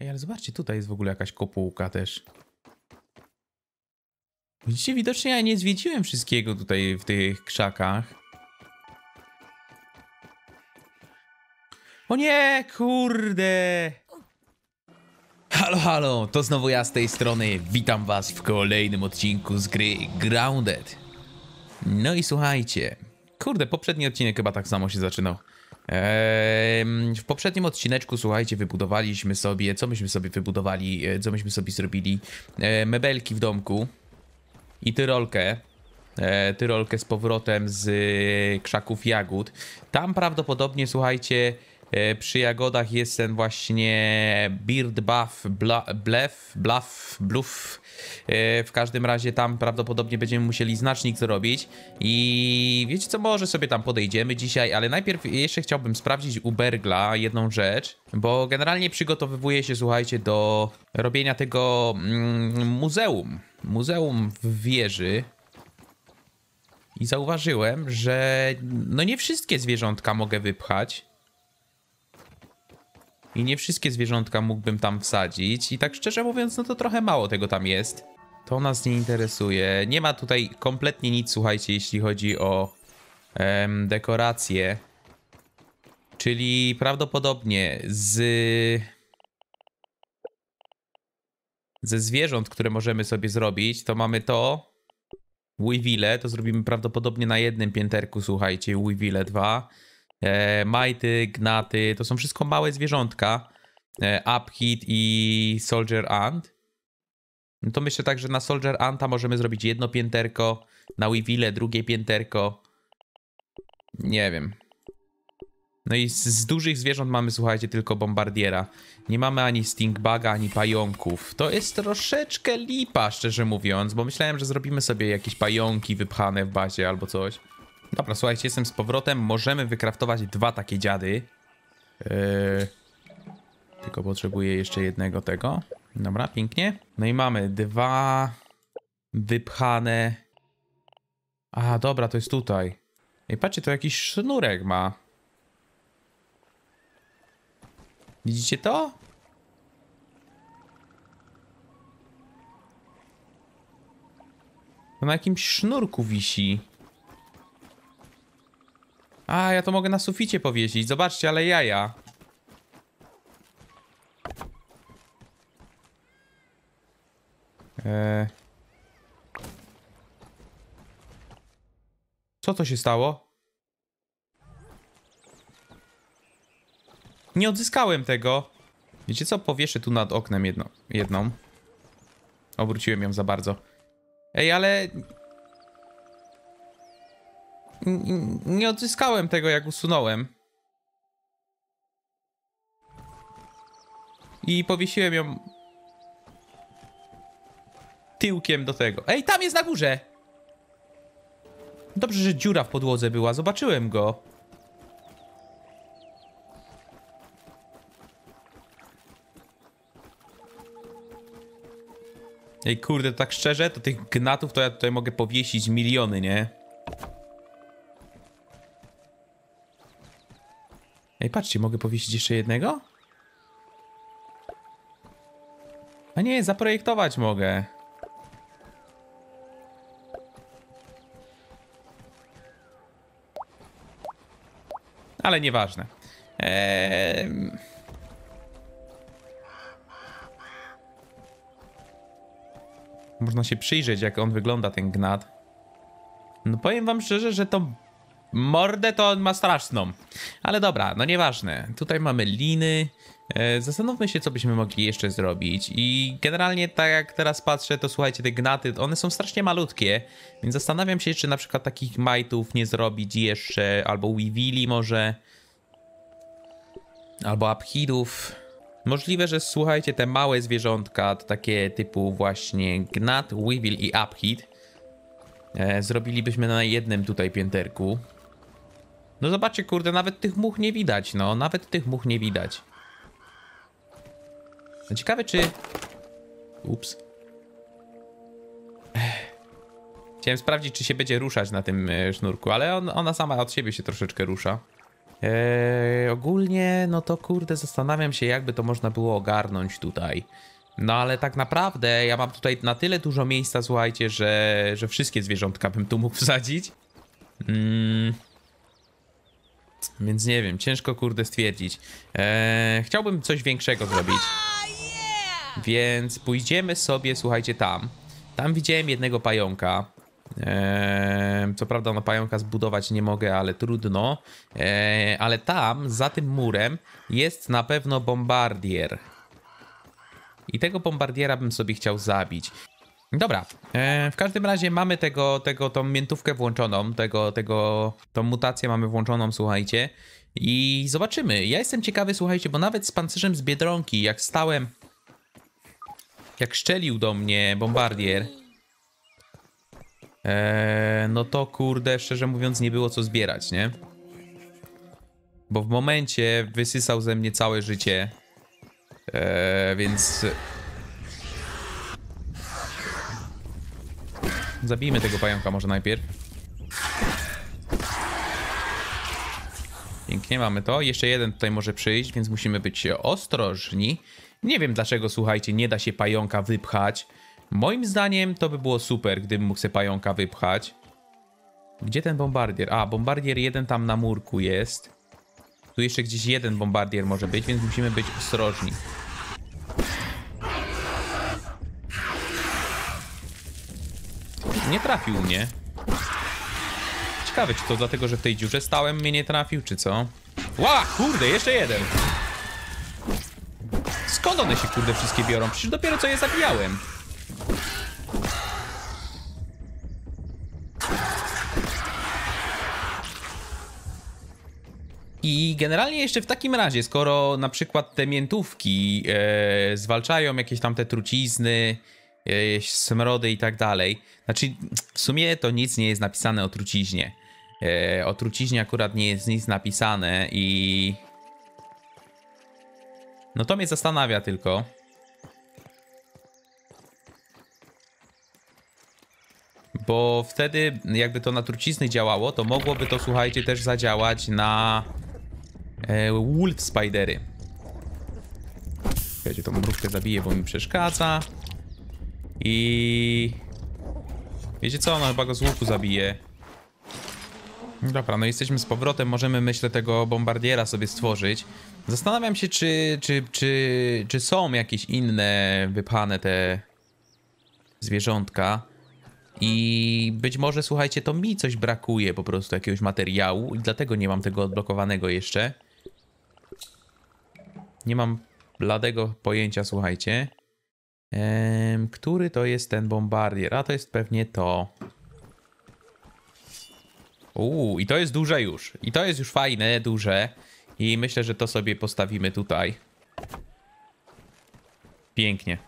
Ej, ale zobaczcie, tutaj jest w ogóle jakaś kopułka też. Widzicie, widocznie ja nie zwiedziłem wszystkiego tutaj w tych krzakach. O nie, kurde! Halo, halo, to znowu ja z tej strony. Witam was w kolejnym odcinku z gry Grounded. No i słuchajcie, kurde, poprzedni odcinek chyba tak samo się zaczynał. W poprzednim odcineczku, słuchajcie, wybudowaliśmy sobie, co myśmy sobie wybudowali, e, co myśmy sobie zrobili, e, mebelki w domku i tyrolkę, e, tyrolkę z powrotem z krzaków jagód. Tam prawdopodobnie, słuchajcie, E, przy jagodach jest ten właśnie Beard Buff, Blef, Bluff, Bluff. E, w każdym razie tam prawdopodobnie będziemy musieli znacznik zrobić. I wiecie co, może sobie tam podejdziemy dzisiaj, ale najpierw jeszcze chciałbym sprawdzić u Bergla jedną rzecz, bo generalnie przygotowywuję się, słuchajcie, do robienia tego mm, muzeum. Muzeum w wieży, i zauważyłem, że no nie wszystkie zwierzątka mogę wypchać i nie wszystkie zwierzątka mógłbym tam wsadzić i tak szczerze mówiąc, no to trochę mało tego tam jest. To nas nie interesuje. Nie ma tutaj kompletnie nic, słuchajcie, jeśli chodzi o em, dekoracje. Czyli prawdopodobnie z... Ze zwierząt, które możemy sobie zrobić, to mamy to, Weevile, to zrobimy prawdopodobnie na jednym pięterku, słuchajcie, Weevile 2 e, Majty, Gnaty, to są wszystko małe zwierzątka. E, Upheat i Soldier Ant. No to myślę tak, że na Soldier Anta możemy zrobić jedno pięterko, na Weevile drugie pięterko. Nie wiem. No i z, z, dużych zwierząt mamy, słuchajcie, tylko bombardiera. Nie mamy ani stingbaga, ani pająków. To jest troszeczkę lipa, szczerze mówiąc, bo myślałem, że zrobimy sobie jakieś pająki wypchane w bazie albo coś. Dobra, słuchajcie, jestem z powrotem. Możemy wykraftować dwa takie dziady. Yy, tylko potrzebuję jeszcze jednego tego. Dobra, pięknie. No i mamy dwa wypchane... A, dobra, to jest tutaj. I patrzcie, to jakiś sznurek ma. Widzicie to? To na jakimś sznurku wisi. A, ja to mogę na suficie powiesić. Zobaczcie, ale jaja. Eee. Co to się stało? Nie odzyskałem tego. Wiecie co? Powieszę tu nad oknem jedno, jedną. Obróciłem ją za bardzo. Ej, ale nie odzyskałem tego, jak usunąłem. I powiesiłem ją tyłkiem do tego. Ej, tam jest na górze! Dobrze, że dziura w podłodze była, zobaczyłem go. Ej, kurde, tak szczerze, to tych gnatów to ja tutaj mogę powiesić miliony, nie? Ej, patrzcie, mogę powiesić jeszcze jednego? A nie, zaprojektować mogę. Ale nieważne. Eee... Można się przyjrzeć, jak on wygląda, ten gnat. No powiem wam szczerze, że to Mordę to on ma straszną. Ale dobra, no nieważne. Tutaj mamy liny. E, zastanówmy się, co byśmy mogli jeszcze zrobić i generalnie tak jak teraz patrzę, to słuchajcie, te gnaty, one są strasznie malutkie, więc zastanawiam się, czy na przykład takich majtów nie zrobić jeszcze, albo weevili może, albo abhidów. Możliwe, że słuchajcie, te małe zwierzątka, to takie typu właśnie gnat, weevil i abhid, e, zrobilibyśmy na jednym tutaj pięterku. No zobaczcie, kurde, nawet tych much nie widać, no. Nawet tych much nie widać. No ciekawe, czy... Ups. Chciałem sprawdzić, czy się będzie ruszać na tym e, sznurku, ale on, ona sama od siebie się troszeczkę rusza. Eee, ogólnie, no to kurde, zastanawiam się, jakby to można było ogarnąć tutaj. No ale tak naprawdę ja mam tutaj na tyle dużo miejsca, słuchajcie, że, że wszystkie zwierzątka bym tu mógł wsadzić. Mm, więc nie wiem, ciężko kurde stwierdzić. Eee, chciałbym coś większego zrobić. Więc pójdziemy sobie, słuchajcie, tam. Tam widziałem jednego pająka. Eee, co prawda no pająka zbudować nie mogę, ale trudno. Eee, ale tam, za tym murem, jest na pewno bombardier. I tego bombardiera bym sobie chciał zabić. Dobra, e, w każdym razie mamy tego, tego, tą miętówkę włączoną, tego, tego, tą mutację mamy włączoną, słuchajcie. I zobaczymy. Ja jestem ciekawy, słuchajcie, bo nawet z pancerzem z Biedronki, jak stałem, jak szczelił do mnie bombardier, e, no to kurde, szczerze mówiąc, nie było co zbierać, nie? Bo w momencie wysysał ze mnie całe życie, e, więc Zabijmy tego pająka może najpierw. Pięknie mamy to. Jeszcze jeden tutaj może przyjść, więc musimy być ostrożni. Nie wiem dlaczego, słuchajcie, nie da się pająka wypchać. Moim zdaniem to by było super, gdybym mógł sobie pająka wypchać. Gdzie ten bombardier? A, bombardier jeden tam na murku jest. Tu jeszcze gdzieś jeden bombardier może być, więc musimy być ostrożni. Nie trafił mnie. Ciekawe, czy to dlatego, że w tej dziurze stałem, mnie nie trafił, czy co? Ła, kurde, jeszcze jeden. Skąd one się, kurde, wszystkie biorą? Przecież dopiero co je zabijałem. I generalnie jeszcze w takim razie, skoro na przykład te miętówki e, zwalczają jakieś tam te trucizny, E, smrody i tak dalej. Znaczy, w sumie to nic nie jest napisane o truciźnie. E, o truciźnie akurat nie jest nic napisane i... No to mnie zastanawia tylko. Bo wtedy, jakby to na trucizny działało, to mogłoby to, słuchajcie, też zadziałać na e, wolf spidery. Słuchajcie, tą mrówkę zabiję, bo mi przeszkadza. I... Wiecie co? Ona chyba go z łuku zabije. Dobra, no jesteśmy z powrotem, możemy myślę tego bombardiera sobie stworzyć. Zastanawiam się, czy, czy, czy, czy są jakieś inne wypchane te zwierzątka. I być może, słuchajcie, to mi coś brakuje po prostu jakiegoś materiału i dlatego nie mam tego odblokowanego jeszcze. Nie mam bladego pojęcia, słuchajcie. Który to jest ten bombardier? A to jest pewnie to. Uuu, i to jest duże już. I to jest już fajne, duże. I myślę, że to sobie postawimy tutaj. Pięknie.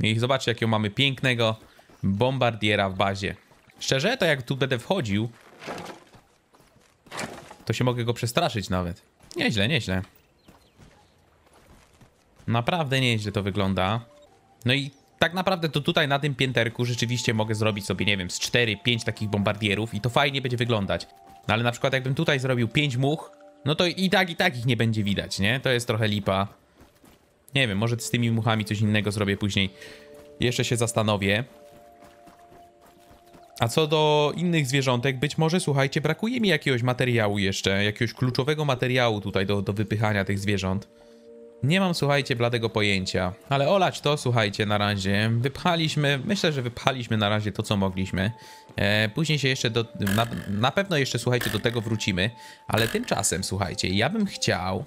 I zobaczcie, jakiego mamy pięknego bombardiera w bazie. Szczerze, to jak tu będę wchodził, to się mogę go przestraszyć nawet. Nieźle, nieźle. Naprawdę nieźle to wygląda. No i tak naprawdę to tutaj na tym pięterku rzeczywiście mogę zrobić sobie, nie wiem, z 4-5 takich bombardierów i to fajnie będzie wyglądać. No ale na przykład jakbym tutaj zrobił 5 much, no to i tak, i tak ich nie będzie widać, nie? To jest trochę lipa. Nie wiem, może z tymi muchami coś innego zrobię później. Jeszcze się zastanowię. A co do innych zwierzątek, być może, słuchajcie, brakuje mi jakiegoś materiału jeszcze, jakiegoś kluczowego materiału tutaj do, do wypychania tych zwierząt. Nie mam, słuchajcie, bladego pojęcia. Ale olać to, słuchajcie, na razie. Wypchaliśmy, myślę, że wypchaliśmy na razie to, co mogliśmy. E, później się jeszcze do... Na, na pewno jeszcze, słuchajcie, do tego wrócimy. Ale tymczasem, słuchajcie, ja bym chciał...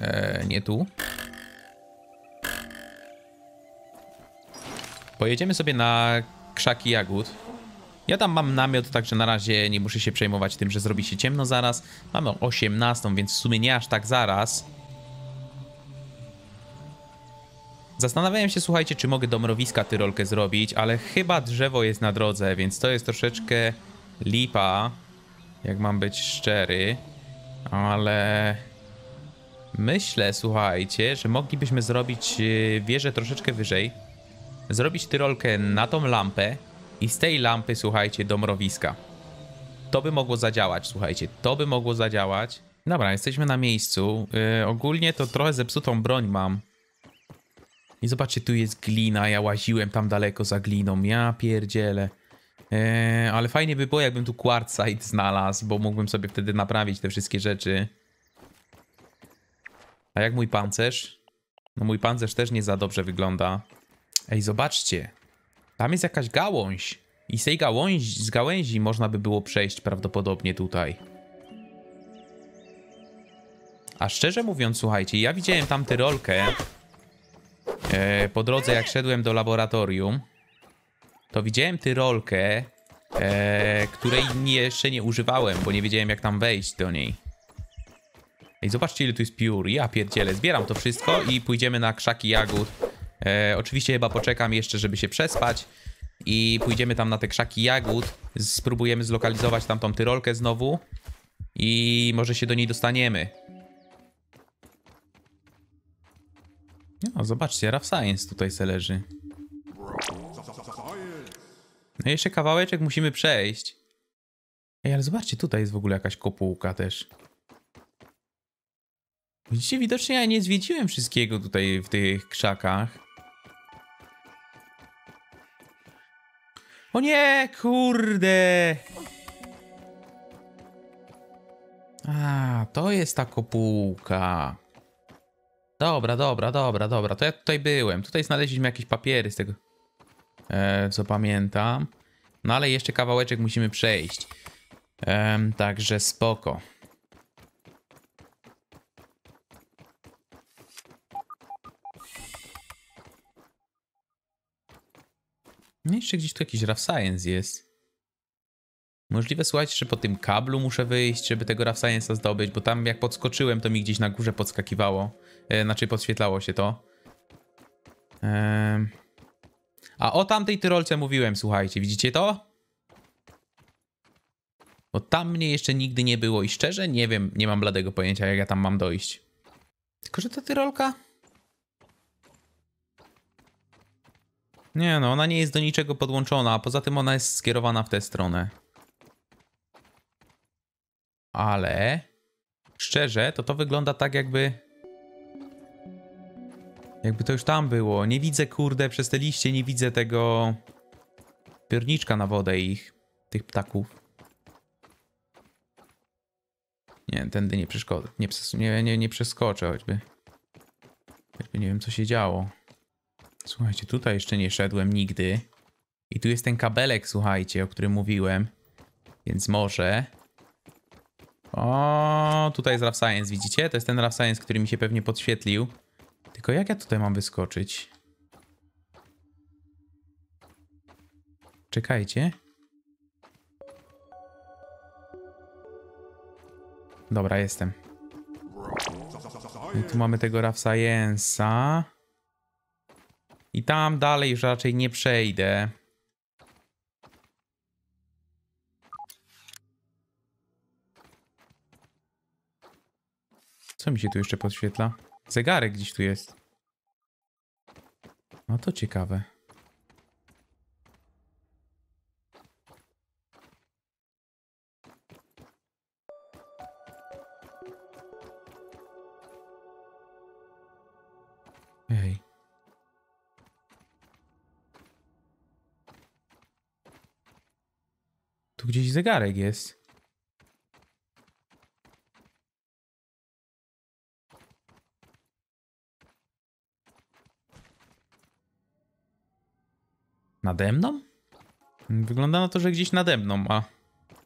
E, nie tu. Pojedziemy sobie na krzaki jagód. Ja tam mam namiot, także na razie nie muszę się przejmować tym, że zrobi się ciemno zaraz. Mamy 18, więc w sumie nie aż tak zaraz. Zastanawiałem się, słuchajcie, czy mogę do mrowiska tyrolkę zrobić, ale chyba drzewo jest na drodze, więc to jest troszeczkę lipa, jak mam być szczery. Ale... Myślę, słuchajcie, że moglibyśmy zrobić y, wieżę troszeczkę wyżej, zrobić tyrolkę na tą lampę i z tej lampy, słuchajcie, do mrowiska. To by mogło zadziałać, słuchajcie, to by mogło zadziałać. Dobra, jesteśmy na miejscu. Yy, ogólnie to trochę zepsutą broń mam. I zobaczcie, tu jest glina, ja łaziłem tam daleko za gliną, ja pierdzielę. Eee, ale fajnie by było, jakbym tu quartzite znalazł, bo mógłbym sobie wtedy naprawić te wszystkie rzeczy. A jak mój pancerz? No mój pancerz też nie za dobrze wygląda. Ej, zobaczcie. Tam jest jakaś gałąź. I z tej gałązi, z gałęzi można by było przejść prawdopodobnie tutaj. A szczerze mówiąc, słuchajcie, ja widziałem tamtę rolkę, E, po drodze jak szedłem do laboratorium, to widziałem tyrolkę, e, której nie, jeszcze nie używałem, bo nie wiedziałem jak tam wejść do niej. Ej, zobaczcie ile tu jest piór, ja pierdzielę, zbieram to wszystko i pójdziemy na krzaki jagód. E, oczywiście chyba poczekam jeszcze, żeby się przespać i pójdziemy tam na te krzaki jagód, spróbujemy zlokalizować tamtą tyrolkę znowu i może się do niej dostaniemy. No, zobaczcie, Rough Science tutaj se leży. No jeszcze kawałeczek musimy przejść. Ej, ale zobaczcie, tutaj jest w ogóle jakaś kopułka też. Widzicie, widocznie ja nie zwiedziłem wszystkiego tutaj w tych krzakach. O nie, kurde! A, to jest ta kopułka. Dobra, dobra, dobra, dobra. To ja tutaj byłem. Tutaj znaleźliśmy jakieś papiery z tego, e, co pamiętam. No ale jeszcze kawałeczek musimy przejść. E, także spoko. Jeszcze gdzieś tu jakiś rough science jest. Możliwe, słuchajcie, że po tym kablu muszę wyjść, żeby tego Rough Science'a zdobyć, bo tam jak podskoczyłem, to mi gdzieś na górze podskakiwało. E, znaczy podświetlało się to. E... A o tamtej Tyrolce mówiłem, słuchajcie, widzicie to? Bo tam mnie jeszcze nigdy nie było i szczerze nie wiem, nie mam bladego pojęcia, jak ja tam mam dojść. Tylko, że to Tyrolka? Nie no, ona nie jest do niczego podłączona, a poza tym ona jest skierowana w tę stronę ale szczerze, to to wygląda tak jakby... Jakby to już tam było. Nie widzę, kurde, przez te liście nie widzę tego... Piorniczka na wodę ich, tych ptaków. Nie, tędy nie, przeszkodzę. nie, nie, nie, nie przeskoczę choćby. Choćby nie wiem, co się działo. Słuchajcie, tutaj jeszcze nie szedłem nigdy. I tu jest ten kabelek, słuchajcie, o którym mówiłem. Więc może o, tutaj jest Rough Science, widzicie? To jest ten Rough Science, który mi się pewnie podświetlił. Tylko jak ja tutaj mam wyskoczyć? Czekajcie. Dobra, jestem. I no tu mamy tego Rough Science'a. I tam dalej już raczej nie przejdę. Co mi się tu jeszcze podświetla? Zegarek gdzieś tu jest. No to ciekawe. Ej. Tu gdzieś zegarek jest. Nade mną? Wygląda na to, że gdzieś nade mną, a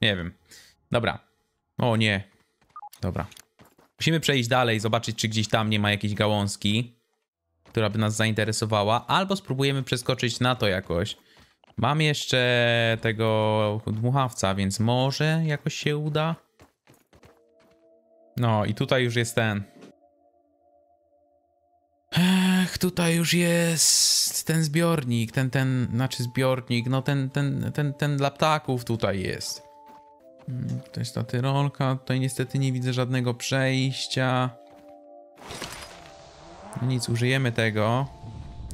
nie wiem. Dobra. O nie. Dobra. Musimy przejść dalej, zobaczyć, czy gdzieś tam nie ma jakiejś gałązki, która by nas zainteresowała, albo spróbujemy przeskoczyć na to jakoś. Mam jeszcze tego dmuchawca, więc może jakoś się uda. No i tutaj już jest ten Ach, tutaj już jest ten zbiornik, ten, ten, znaczy zbiornik, no ten, ten, ten, ten dla ptaków tutaj jest. Mm, to jest ta tyrolka, tutaj niestety nie widzę żadnego przejścia. No nic, użyjemy tego.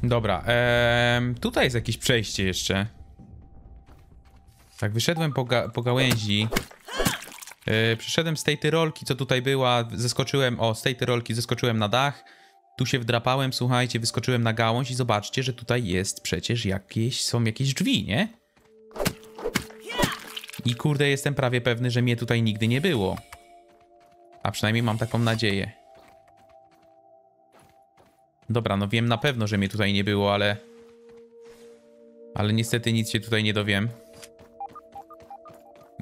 Dobra, em, tutaj jest jakieś przejście jeszcze. Tak, wyszedłem po, ga po gałęzi. Yy, przyszedłem z tej tyrolki, co tutaj była, zeskoczyłem, o, z tej tyrolki zeskoczyłem na dach. Tu się wdrapałem, słuchajcie, wyskoczyłem na gałąź i zobaczcie, że tutaj jest przecież jakieś, są jakieś drzwi, nie? I kurde, jestem prawie pewny, że mnie tutaj nigdy nie było. A przynajmniej mam taką nadzieję. Dobra, no wiem na pewno, że mnie tutaj nie było, ale... Ale niestety nic się tutaj nie dowiem.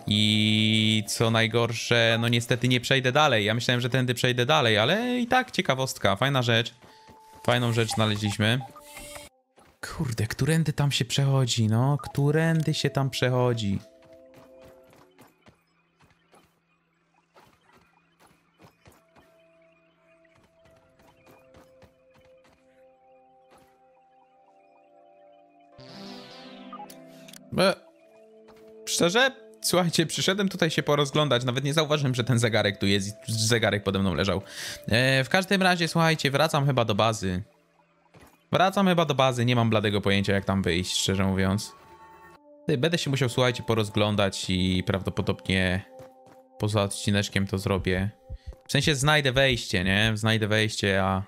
I co najgorsze, no niestety nie przejdę dalej. Ja myślałem, że tędy przejdę dalej, ale i tak ciekawostka, fajna rzecz. Fajną rzecz znaleźliśmy. Kurde, którędy tam się przechodzi, no? Którędy się tam przechodzi? E. Szczerze? Słuchajcie, przyszedłem tutaj się porozglądać, nawet nie zauważyłem, że ten zegarek tu jest i zegarek pode mną leżał. E, w każdym razie, słuchajcie, wracam chyba do bazy. Wracam chyba do bazy, nie mam bladego pojęcia jak tam wyjść, szczerze mówiąc. Będę się musiał, słuchajcie, porozglądać i prawdopodobnie poza odcineczkiem to zrobię. W sensie znajdę wejście, nie? Znajdę wejście, a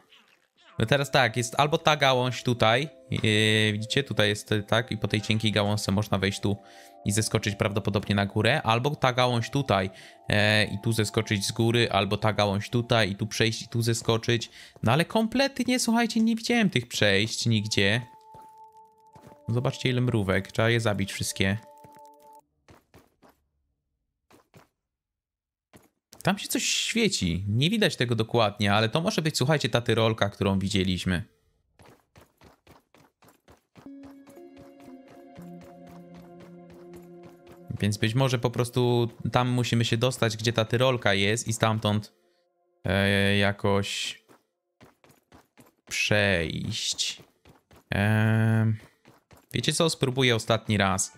no teraz tak, jest albo ta gałąź tutaj, yy, widzicie, tutaj jest e, tak i po tej cienkiej gałązce można wejść tu i zeskoczyć prawdopodobnie na górę, albo ta gałąź tutaj e, i tu zeskoczyć z góry, albo ta gałąź tutaj i tu przejść i tu zeskoczyć. No ale kompletnie, słuchajcie, nie widziałem tych przejść nigdzie. Zobaczcie ile mrówek, trzeba je zabić wszystkie. Tam się coś świeci. Nie widać tego dokładnie, ale to może być, słuchajcie, ta tyrolka, którą widzieliśmy. Więc być może po prostu tam musimy się dostać, gdzie ta tyrolka jest i stamtąd e, jakoś przejść. E, wiecie co? Spróbuję ostatni raz.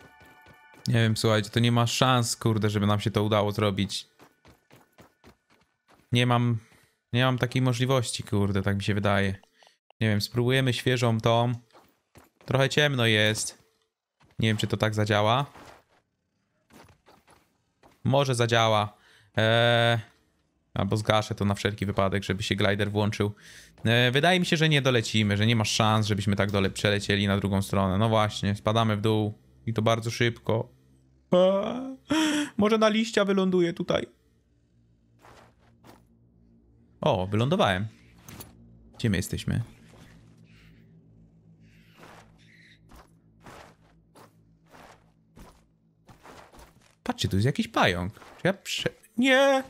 Nie wiem, słuchajcie, to nie ma szans, kurde, żeby nam się to udało zrobić nie mam, nie mam takiej możliwości, kurde, tak mi się wydaje. Nie wiem, spróbujemy świeżą tą. Trochę ciemno jest. Nie wiem, czy to tak zadziała. Może zadziała. Eee, albo zgaszę to na wszelki wypadek, żeby się glider włączył. Eee, wydaje mi się, że nie dolecimy, że nie ma szans, żebyśmy tak dole przelecieli na drugą stronę. No właśnie, spadamy w dół i to bardzo szybko. Eee, może na liścia wyląduje tutaj. O, wylądowałem. Gdzie my jesteśmy? Patrzcie, tu jest jakiś pająk. Czy ja prze... Nie!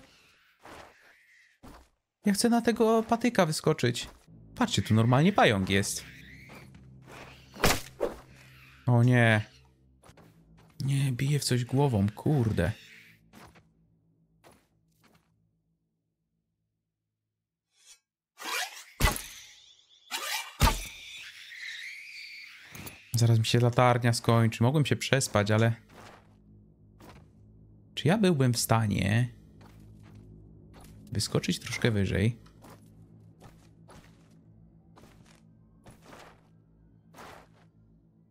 Ja chcę na tego patyka wyskoczyć. Patrzcie, tu normalnie pająk jest. O nie. Nie, bije w coś głową, kurde. Zaraz mi się latarnia skończy. Mogłem się przespać, ale... Czy ja byłbym w stanie... Wyskoczyć troszkę wyżej?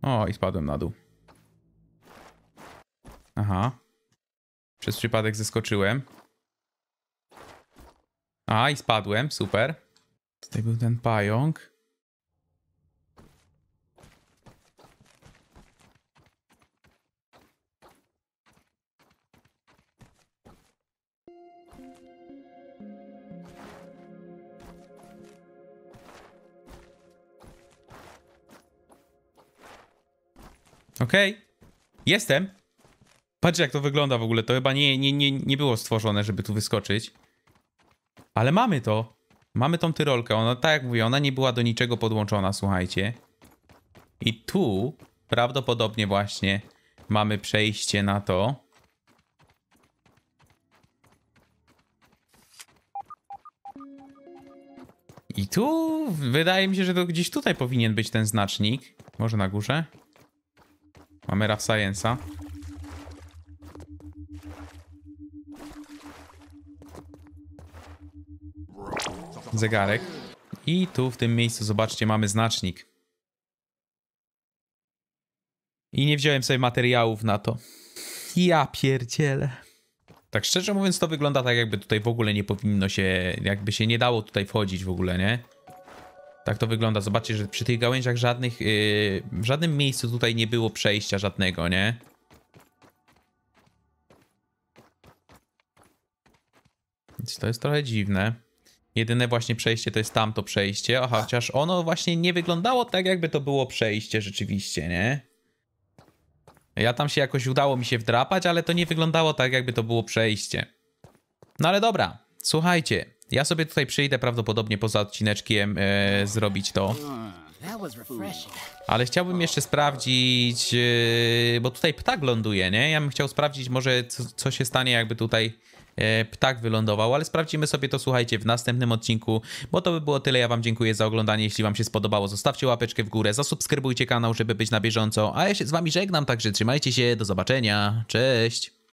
O, i spadłem na dół. Aha. Przez przypadek zeskoczyłem. A, i spadłem, super. Tutaj był ten pająk. Okej. Okay. Jestem. Patrzcie jak to wygląda w ogóle. To chyba nie, nie, nie, nie było stworzone, żeby tu wyskoczyć. Ale mamy to. Mamy tą tyrolkę. Ona, tak jak mówię, ona nie była do niczego podłączona, słuchajcie. I tu prawdopodobnie właśnie mamy przejście na to. I tu wydaje mi się, że to gdzieś tutaj powinien być ten znacznik. Może na górze? kamera science, Science'a. Zegarek. I tu w tym miejscu, zobaczcie, mamy znacznik. I nie wziąłem sobie materiałów na to. Ja pierdzielę. Tak szczerze mówiąc, to wygląda tak, jakby tutaj w ogóle nie powinno się, jakby się nie dało tutaj wchodzić w ogóle, nie? Tak to wygląda. Zobaczcie, że przy tych gałęziach żadnych, yy, w żadnym miejscu tutaj nie było przejścia żadnego, nie? Więc to jest trochę dziwne. Jedyne właśnie przejście to jest tamto przejście. Aha, chociaż ono właśnie nie wyglądało tak, jakby to było przejście rzeczywiście, nie? Ja tam się jakoś udało mi się wdrapać, ale to nie wyglądało tak, jakby to było przejście. No ale dobra, słuchajcie. Ja sobie tutaj przyjdę prawdopodobnie poza odcineczkiem e, zrobić to. Ale chciałbym jeszcze sprawdzić, e, bo tutaj ptak ląduje, nie? Ja bym chciał sprawdzić może co, co się stanie jakby tutaj e, ptak wylądował, ale sprawdzimy sobie to słuchajcie w następnym odcinku, bo to by było tyle. Ja wam dziękuję za oglądanie, jeśli wam się spodobało zostawcie łapeczkę w górę, zasubskrybujcie kanał, żeby być na bieżąco, a ja się z wami żegnam, także trzymajcie się, do zobaczenia, cześć!